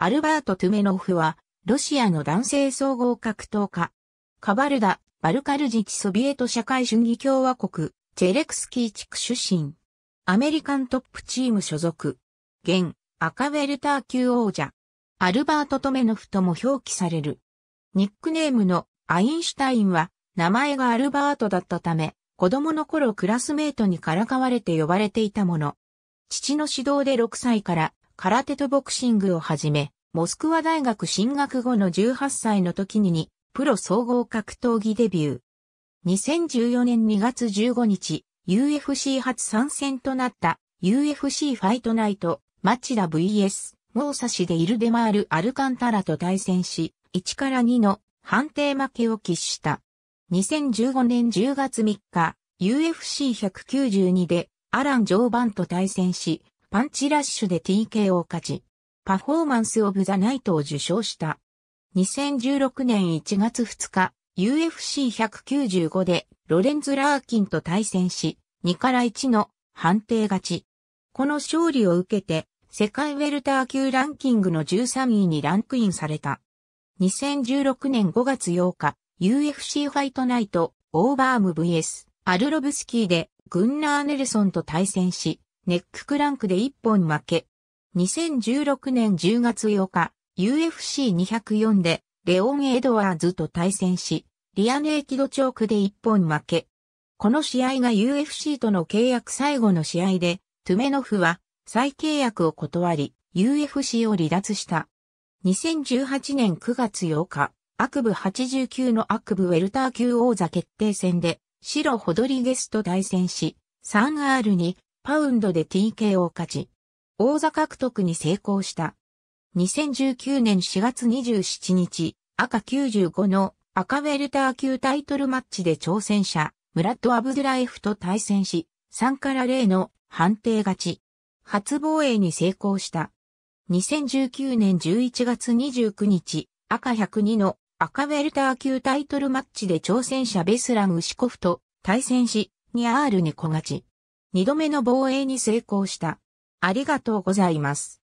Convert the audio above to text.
アルバート・トゥメノフは、ロシアの男性総合格闘家。カバルダ、バルカルジチソビエト社会主義共和国、チェレクスキー地区出身。アメリカントップチーム所属。現、赤ウェルター級王者。アルバート・トメノフとも表記される。ニックネームのアインシュタインは、名前がアルバートだったため、子供の頃クラスメートにからかわれて呼ばれていたもの。父の指導で6歳から空手とボクシングをはじめ、モスクワ大学進学後の18歳の時に、プロ総合格闘技デビュー。2014年2月15日、UFC 初参戦となった UFC ファイトナイト、マチダ VS、モーサシでイルデマール・アルカンタラと対戦し、1から2の判定負けを喫した。2015年10月3日、UFC192 でアラン・ジョーバンと対戦し、パンチラッシュで TK を勝ち、パフォーマンスオブザナイトを受賞した。2016年1月2日、UFC195 でロレンズ・ラーキンと対戦し、2から1の判定勝ち。この勝利を受けて、世界ウェルター級ランキングの13位にランクインされた。2016年5月8日、UFC ファイトナイト、オーバーム VS、アルロブスキーで、グンナー・ネルソンと対戦し、ネッククランクで1本負け。2016年10月8日、UFC204 でレオン・エドワーズと対戦し、リアネーキドチョークで1本負け。この試合が UFC との契約最後の試合で、トゥメノフは再契約を断り、UFC を離脱した。2018年9月8日、アクブ89のアクブウェルター級王座決定戦で、シロ・ホドリゲスと対戦し、3R にパウンドで TK を勝ち、王座獲得に成功した。2019年4月27日、赤95の赤ウェルター級タイトルマッチで挑戦者、ムラッド・アブドゥライフと対戦し、3から0の判定勝ち。初防衛に成功した。2019年11月29日、赤102の赤ウェルター級タイトルマッチで挑戦者ベスラム・ウシコフと対戦し、2R 猫勝ち。2度目の防衛に成功した。ありがとうございます。